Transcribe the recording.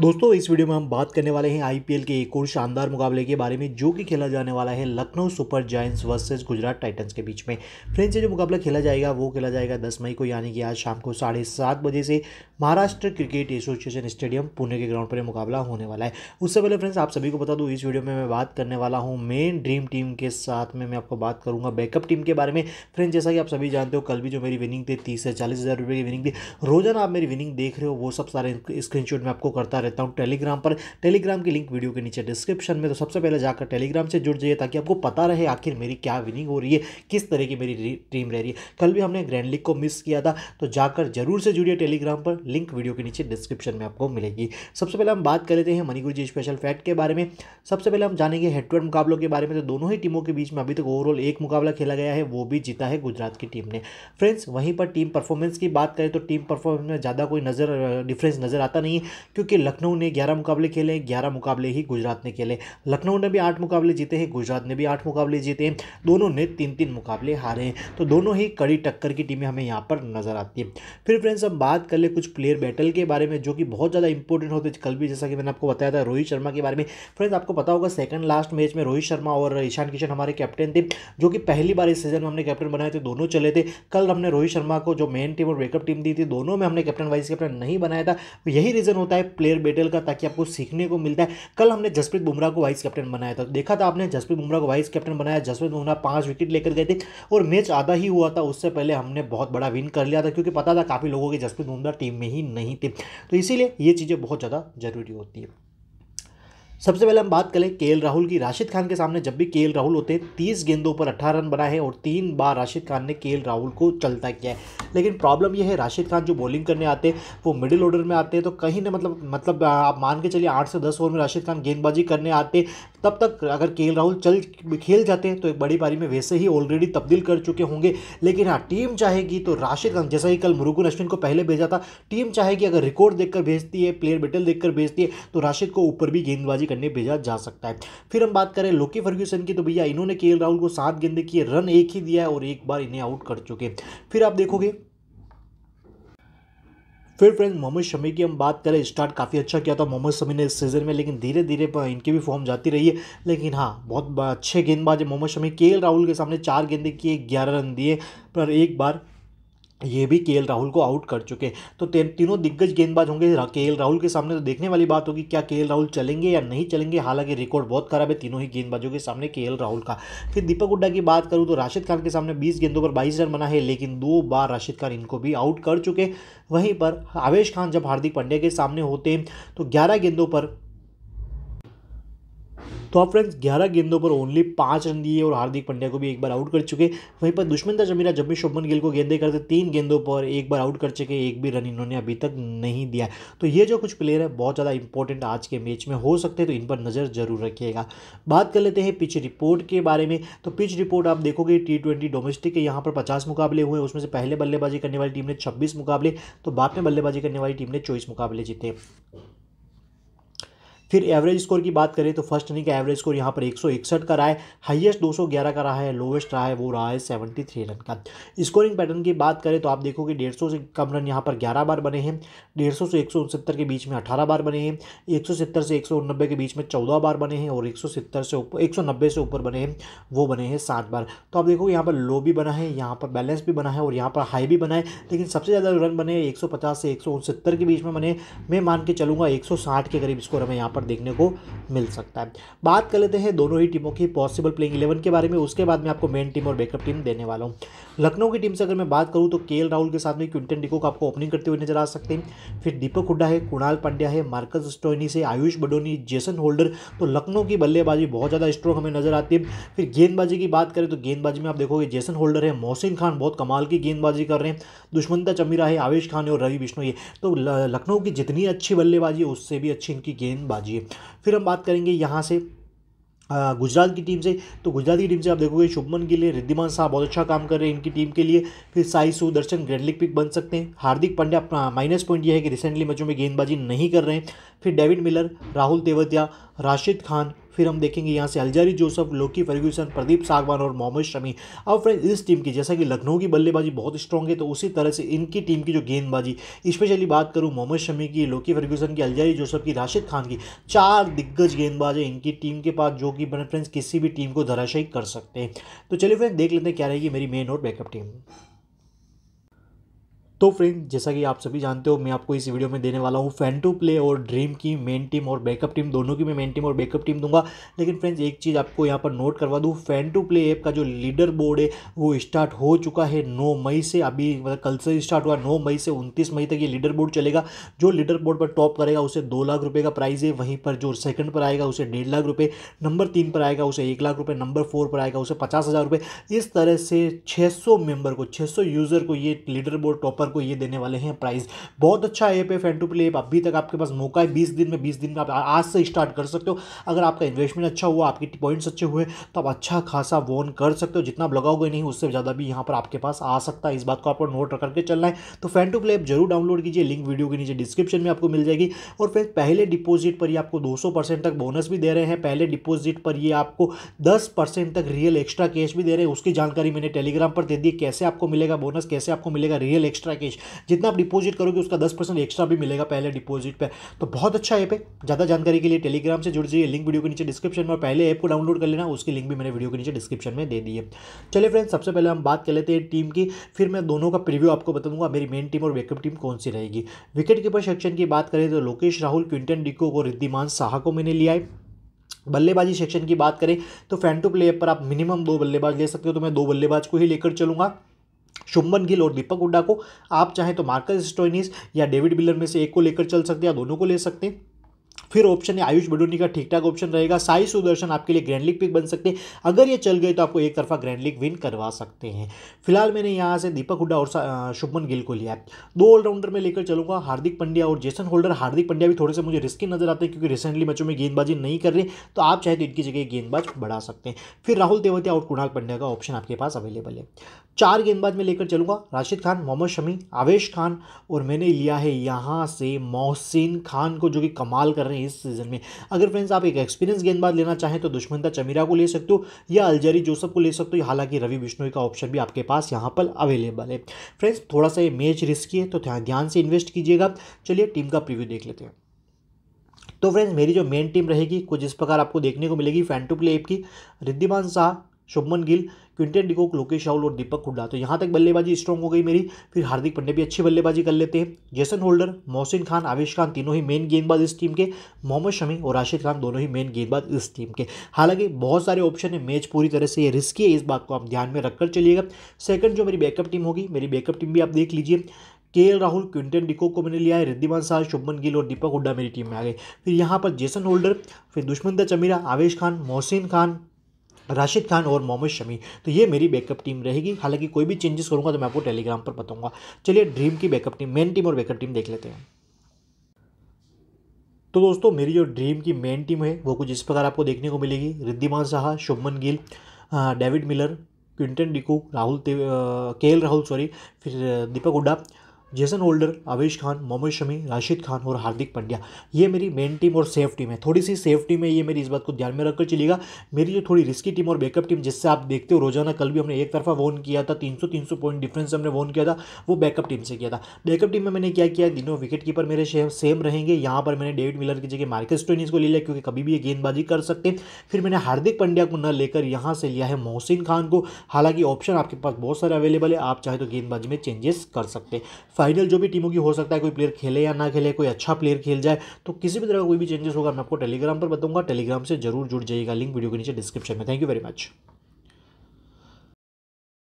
दोस्तों इस वीडियो में हम बात करने वाले हैं आईपीएल के एक और शानदार मुकाबले के बारे में जो कि खेला जाने वाला है Lucknow Super Giants versus Gujarat Titans के बीच में फ्रेंड्स ये जो मुकाबला खेला जाएगा वो खेला जाएगा 10 मई को यानी कि आज शाम को साढ़े सात बजे से Maharashtra Cricket Association Stadium Pune के ग्राउंड पर मुकाबला होने वाला है उससे पहले फ्रेंड्स आप सभी को बता दूँ इस वीडियो में मैं बात करने वाला हूँ मेन ड्रीम टीम के साथ में मैं आपको बात करूँगा बैकअप टीम के बारे में फ्रेंड्स जैसा कि आप सभी जानते हो कल भी जो मेरी विनिंग थी तीस से चालीस हज़ार रुपये की विनिंग थी रोजाना आप मेरी विनिंग देख रहे हो वो सब सारे स्क्रीनशॉट मैं आपको करता रहता हूँ टेलीग्राम पर टेलीग्राम की लिंक वीडियो के नीचे डिस्क्रिप्शन में तो सबसे पहले जाकर टेलीग्राम से जुड़ जाइए ताकि आपको पता रहे आखिर मेरी क्या विनिंग हो रही है किस तरह की मेरी टीम रह रही है कल भी हमने ग्रैंड लीग को मिस किया था तो जाकर जरूर से जुड़िए टेलीग्राम पर लिंक वीडियो के नीचे डिस्क्रिप्शन में आपको मिलेगी सबसे पहले हम बात कर लेते हैं मणिपुर जी स्पेशल फैक्ट के बारे में सबसे पहले हम जानेंगे हेड टू मुकाबलों के बारे में तो दोनों ही टीमों के बीच में अभी तक ओवरऑल एक मुकाबला खेला गया है वो भी जीता है गुजरात की टीम ने फ्रेंड्स वहीं पर टीम परफॉर्मेंस की बात करें तो टीम परफॉर्मेंस में ज़्यादा कोई नज़र डिफरेंस नज़र आता नहीं है क्योंकि लक लखनऊ ने ग्यारह मुकाबले खेले ग्यारह मुकाबले ही गुजरात ने खेले लखनऊ ने भी आठ मुकाबले जीते हैं गुजरात ने भी आठ मुकाबले जीते हैं दोनों ने तीन तीन मुकाबले हारे हैं तो दोनों ही कड़ी टक्कर की टीमें हमें यहाँ पर नजर आती है फिर फ्रेंड्स हम बात कर ले कुछ प्लेयर बैटल के बारे में जो कि बहुत ज़्यादा इंपॉर्टेंट होते कल भी जैसा कि मैंने आपको बताया था रोहित शर्मा के बारे में फ्रेंड्स आपको पता होगा सेकंड लास्ट मैच में रोहित शर्मा और ईशान किशन हमारे कैप्टन थे जो कि पहली बार इस सीजन में हमने कैप्टन बनाए थे दोनों चले थे कल हमने रोहित शर्मा को जो मेन टीम और ब्रेकअप टीम दी थी दोनों में हमने कैप्टन वाइस कैप्टन नहीं बनाया था यही रीज़न होता है प्लेयर बेटल का ताकि आपको सीखने को मिलता है कल हमने जसप्रीत बुमराह को वाइस कैप्टन बनाया था देखा था आपने जसप्रीत बुमराह को वाइस कैप्टन बनाया जसप्रीत बुमराह पाँच विकेट लेकर गए थे और मैच आधा ही हुआ था उससे पहले हमने बहुत बड़ा विन कर लिया था क्योंकि पता था काफ़ी लोगों के जसप्रीत बुमराह टीम में ही नहीं थे तो इसीलिए ये चीज़ें बहुत ज़्यादा ज़रूरी होती है सबसे पहले हम बात करें के राहुल की राशिद खान के सामने जब भी के राहुल होते हैं तीस गेंदों पर अठारह रन बनाए हैं और तीन बार राशिद खान ने के राहुल को चलता किया है लेकिन प्रॉब्लम यह है राशिद खान जो बॉलिंग करने आते हैं वो मिडिल ऑर्डर में आते हैं तो कहीं ना मतलब मतलब आप मान के चलिए आठ से दस ओवर में राशिद खान गेंदबाजी करने आते तब तक अगर के राहुल चल खेल जाते हैं तो एक बड़ी पारी में वैसे ही ऑलरेडी तब्दील कर चुके होंगे लेकिन हाँ टीम चाहेगी तो राशिद खान जैसा ही कल मुरुगुन अश्विन को पहले भेजा था टीम चाहेगी अगर रिकॉर्ड देखकर भेजती है प्लेयर बेटल देखकर भेजती है तो राशिद को ऊपर भी गेंदबाजी करने भेजा जा सकता है फिर हम बात करें लोकी फर्ग्यूसन की तो भैया इन्होंने के राहुल को सात गेंदे किए रन एक ही दिया है और एक बार इन्हें आउट कर चुके फिर आप देखोगे फिर फ्रेंड्स मोहम्मद शमी की हम बात करें स्टार्ट काफ़ी अच्छा किया था मोहम्मद शमी ने इस सीज़न में लेकिन धीरे धीरे इनकी भी फॉर्म जाती रही है लेकिन हाँ बहुत अच्छे गेंदबाज है मोहम्मद शमी के राहुल के सामने चार गेंदे किए ग्यारह रन दिए पर एक बार ये भी के राहुल को आउट कर चुके तो तीनों दिग्गज गेंदबाज होंगे के राहुल के सामने तो देखने वाली बात होगी क्या के राहुल चलेंगे या नहीं चलेंगे हालांकि रिकॉर्ड बहुत खराब है तीनों ही गेंदबाजों के सामने के राहुल का फिर दीपक हुड्डा की बात करूँ तो राशिद खान के सामने बीस गेंदों पर बाईस रन बना है लेकिन दो बार राशिद खान इनको भी आउट कर चुके वहीं पर आवेश खान जब हार्दिक पांड्या के सामने होते हैं तो ग्यारह गेंदों पर तो आप हाँ फ्रेंड्स ग्यारह गेंदों पर ओनली पाँच रन दिए और हार्दिक पंड्या को भी एक बार आउट कर चुके वहीं पर दुश्मनता जमीरा जब भी शुभमन गिल को गेंदे करते तीन गेंदों पर एक बार आउट कर चुके एक भी रन इन्होंने अभी तक नहीं दिया तो ये जो कुछ प्लेयर है बहुत ज़्यादा इंपॉर्टेंट आज के मैच में हो सकते हैं तो इन पर नज़र जरूर रखिएगा बात कर लेते हैं पिच रिपोर्ट के बारे में तो पिच रिपोर्ट आप देखोगे टी ट्वेंटी डोमेस्टिक के यहाँ पर पचास मुकाबले हुए उसमें से पहले बल्लेबाजी करने वाली टीम ने छब्बीस मुकाबले तो बाद में बल्लेबाजी करने वाली टीम ने चौबीस मुकाबले जीते फिर एवरेज स्कोर की बात करें तो फर्स्ट इनिंग का एवरेज स्कोर यहाँ पर एक का रहा है हाइएस्ट ग्यारह का रहा है लोवेस्ट रहा है वो रहा है थ्री रन का स्कोरिंग पैटर्न की बात करें तो आप देखोगे सौ से कम रन यहाँ पर ग्यारह बार बने हैं सौ से एक के बीच में अठारह बार बने हैं सत्तर से एक के बीच में चौदह बार बने हैं और सत्तर से ऊपर नब्बे से ऊपर बने हैं वो बने हैं सात बार तो आप देखोगे यहाँ पर लो भी बना है यहाँ पर बैलेंस भी बना है और यहाँ पर हाई भी बना है लेकिन सबसे ज़्यादा रन बने एक से एक के बीच में बने मैं मान के चलूँगा एक के करीब स्कोर हमें यहाँ पर पर देखने को मिल सकता है बात कर लेते हैं दोनों ही टीमों की पॉसिबल प्लेइंग इलेवन के बारे में उसके बाद में आपको मेन टीम और बैकअप टीम देने वाला हूँ लखनऊ की टीम से अगर मैं बात करूँ तो के राहुल के साथ में क्विंटन डिको को आपको ओपनिंग करते हुए नजर आ सकते हैं फिर दीपक हुड्डा है कुणाल पांड्या है मार्कस स्टोनी से आयुष बडोनी जेसन होल्डर तो लखनऊ की बल्लेबाजी बहुत ज़्यादा स्ट्रॉन्ग हमें नजर आती है फिर गेंदबाजी की बात करें तो गेंदबाजी में आप देखोगे जेसन होल्डर है मोहसिन खान बहुत कमाल की गेंदबाजी कर रहे हैं दुश्मनता चमीरा है आवेश खान है और रवि बिश्नोई तो लखनऊ की जितनी अच्छी बल्लेबाजी है उससे भी अच्छी इनकी गेंदबाजी लीजिए फिर हम बात करेंगे यहाँ से गुजरात की टीम से तो गुजरात की टीम से आप देखोगे शुभमन के लिए रिद्धिमान साहब बहुत अच्छा काम कर रहे हैं इनकी टीम के लिए फिर साई सुदर्शन ग्रेडलिक पिक बन सकते हैं हार्दिक पांड्या माइनस पॉइंट ये है कि रिसेंटली मैचों में गेंदबाजी नहीं कर रहे हैं फिर डेविड मिलर राहुल तेवतिया राशिद खान फिर हम देखेंगे यहाँ से Alzarri Joseph Lockie Ferguson Pradeep Sangwan और मोहम्मद शमी अब फ्रेंड इस टीम की जैसा कि लखनऊ की बल्लेबाजी बहुत स्ट्रॉन्ग है तो उसी तरह से इनकी टीम की जो गेंदबाजी स्पेशली बात करूँ मोहम्मद शमी की लोकी फर्ग्यूसन की अलजारी जोसफ की राशिद खान की चार दिग्गज गेंदबाज है इनकी टीम के पास जो कि फ्रेंड्स किसी भी टीम को धराशायी कर सकते हैं तो चलिए फ्रेंड्स देख लेते हैं क्या रहेगी मेरी मेन और बैकअप टीम तो फ्रेंड जैसा कि आप सभी जानते हो मैं आपको इस वीडियो में देने वाला हूँ फैन टू प्ले और ड्रीम की मेन टीम और बैकअप टीम दोनों की मैं मेन टीम और बैकअप टीम दूंगा लेकिन फ्रेंड्स एक चीज़ आपको यहाँ पर नोट करवा दूँ फैन टू प्ले ऐप का जो लीडर बोर्ड है वो स्टार्ट हो चुका है नौ मई से अभी मतलब कल से स्टार्ट हुआ नौ मई से उनतीस मई तक ये लीडर बोर्ड चलेगा जो लीडर बोर्ड पर टॉप करेगा उसे दो लाख रुपये का प्राइज़ है वहीं पर जो सेकंड पर आएगा उसे डेढ़ लाख रुपये नंबर तीन पर आएगा उसे एक लाख रुपये नंबर फोर पर आएगा उसे पचास हज़ार रुपये इस तरह से छः सौ को छः सौ यूज़र को ये लीडर बोर्ड टॉपर अक्टूबर को ये देने वाले हैं प्राइस बहुत अच्छा ऐप है फैन टू प्ले ऐप अभी तक आपके पास मौका है बीस दिन में बीस दिन में आप आज से स्टार्ट कर सकते हो अगर आपका इन्वेस्टमेंट अच्छा हुआ आपके पॉइंट्स अच्छे हुए तो आप अच्छा खासा वोन कर सकते हो जितना लगाओगे नहीं उससे ज़्यादा भी यहाँ पर आपके पास आ सकता है इस बात को आपको नोट करके चलना है तो फैन टू प्ले ऐप जरूर डाउनलोड कीजिए लिंक वीडियो के नीचे डिस्क्रिप्शन में आपको मिल जाएगी और फिर पहले डिपोजिट पर ही आपको दो परसेंट तक बोनस भी दे रहे हैं पहले डिपोजिट पर ये आपको दस परसेंट तक रियल एक्स्ट्रा कैश भी दे रहे हैं उसकी जानकारी मैंने टेलीग्राम पर दे दी कैसे आपको मिलेगा बोनस कैसे आपको मिलेगा रियल एक्स्ट्रा पैकेज जितना आप डिपॉजिट करोगे उसका दस परसेंट एक्स्ट्रा भी मिलेगा पहले डिपॉजिट पे तो बहुत अच्छा ऐप है ज़्यादा जानकारी के लिए टेलीग्राम से जुड़ जाइए लिंक वीडियो के नीचे डिस्क्रिप्शन में पहले ऐप को डाउनलोड कर लेना उसकी लिंक भी मैंने वीडियो के नीचे डिस्क्रिप्शन में दे दी है चलिए फ्रेंड्स सबसे पहले हम बात कर लेते हैं टीम की फिर मैं दोनों का प्रिव्यू आपको बता दूंगा मेरी मेन टीम और बैकअप टीम कौन सी रहेगी विकेट कीपर सेक्शन की बात करें तो लोकेश राहुल क्विंटन डिको और रिद्धिमान साह को मैंने लिया है बल्लेबाजी सेक्शन की बात करें तो फैन टू प्लेयर पर आप मिनिमम दो बल्लेबाज ले सकते हो तो मैं दो बल्लेबाज को ही लेकर चलूंगा शुभमन गिल और दीपक हुड्डा को आप चाहें तो मार्कस स्टोइनिस या डेविड बिलर में से एक को लेकर चल सकते हैं या दोनों को ले सकते हैं फिर ऑप्शन है आयुष बडोनी का ठीक ठाक ऑप्शन रहेगा साई सुदर्शन आपके लिए ग्रैंड लीग पिक बन सकते हैं अगर ये चल गए तो आपको एक तरफा ग्रैंड लीग विन करवा सकते हैं फिलहाल मैंने यहाँ से दीपक हुड्डा और शुभमन गिल को लिया है दो ऑलराउंडर में लेकर चलूंगा हार्दिक पंड्या और जेसन होल्डर हार्दिक पंड्या भी थोड़े से मुझे रिस्की नजर आते हैं क्योंकि रिसेंटली मैचों में गेंदबाजी नहीं कर रहे तो आप चाहे तो इनकी जगह गेंदबाज बढ़ा सकते हैं फिर राहुल देवतिया और कुणाल पंड्या का ऑप्शन आपके पास अवेलेबल है चार गेंदबाज में लेकर चलूँगा राशिद खान मोहम्मद शमी आवेश खान और मैंने लिया है यहाँ से मोहसिन खान को जो कि कमाल कर रहे हैं इस सीज़न में अगर फ्रेंड्स आप एक एक्सपीरियंस गेंदबाज लेना चाहें तो दुश्मनता चमीरा को ले सकते हो या अलजरी जोसफ को ले सकते हो हालांकि रवि बिश्नोई का ऑप्शन भी आपके पास यहाँ पर अवेलेबल है फ्रेंड्स थोड़ा सा ये मैच रिस्की है तो ध्यान से इन्वेस्ट कीजिएगा चलिए टीम का प्रिव्यू देख लेते हैं तो फ्रेंड्स मेरी जो मेन टीम रहेगी कुछ इस प्रकार आपको देखने को मिलेगी टू प्ले ऐप की रिद्धिमान शाह शुभमन गिल क्विंटन डिकोक लोकेश राहुल और दीपक हुड्डा तो यहाँ तक बल्लेबाजी स्ट्रॉन्ग हो गई मेरी फिर हार्दिक पंडे भी अच्छी बल्लेबाजी कर लेते हैं जेसन होल्डर मोहसिन खान आवेश खान तीनों ही मेन गेंदबाज इस टीम के मोहम्मद शमी और राशिद खान दोनों ही मेन गेंदबाज इस टीम के हालांकि बहुत सारे ऑप्शन है मैच पूरी तरह से ये रिस्की है इस बात को आप ध्यान में रखकर चलिएगा सेकंड जो मेरी बैकअप टीम होगी मेरी बैकअप टीम भी आप देख लीजिए के राहुल क्विंटन डिको को मैंने लिया है रिद्धिमान शाह शुभमन गिल और दीपक हुड्डा मेरी टीम में आ गए फिर यहाँ पर जैसन होल्डर फिर दुष्मंता चमीरा आवेश खान मोहसिन खान राशिद खान और मोहम्मद शमी तो ये मेरी बैकअप टीम रहेगी हालांकि कोई भी चेंजेस करूँगा तो मैं आपको टेलीग्राम पर बताऊँगा चलिए ड्रीम की बैकअप टीम मेन टीम और बैकअप टीम देख लेते हैं तो दोस्तों मेरी जो ड्रीम की मेन टीम है वो कुछ इस प्रकार आपको देखने को मिलेगी Wriddhiman Saha Shubman Gill David Miller Quinton de Kock Rahul K L Rahul sorry फिर दीपक हुडा जेसन होल्डर आवेश खान मोहम्मद शमी राशिद खान और हार्दिक पंड्या ये मेरी मेन टीम और सेफ टीम है थोड़ी सी सेफ टीम है ये मेरी इस बात को ध्यान में रखकर चलिएगा मेरी जो थोड़ी रिस्की टीम और बैकअप टीम जिससे आप देखते हो रोजाना कल भी हमने एक तरफा वोन किया था 300 300 पॉइंट डिफरेंस हमने वोन किया था वो बैकअप टीम से किया था बैकअप टीम में मैंने क्या किया दिनों विकेट कीपर मेरे सेम रहेंगे यहाँ पर मैंने डेविड मिलर की जगह मार्केस टोनिस को ले लिया क्योंकि कभी भी ये गेंदबाजी कर सकते हैं फिर मैंने हार्दिक पंड्या को न लेकर यहाँ से लिया है मोहसिन खान को हालांकि ऑप्शन आपके पास बहुत सारे अवेलेबल है आप चाहे तो गेंदबाजी में चेंजेस कर सकते हैं फाइनल जो भी टीमों की हो सकता है कोई प्लेयर खेले या ना खेले कोई अच्छा प्लेयर खेल जाए तो किसी भी तरह का कोई भी चेंजेस होगा मैं आपको टेलीग्राम पर बताऊंगा टेलीग्राम से जरूर जुड़ जाइएगा लिंक वीडियो के नीचे डिस्क्रिप्शन में थैंक यू वेरी मच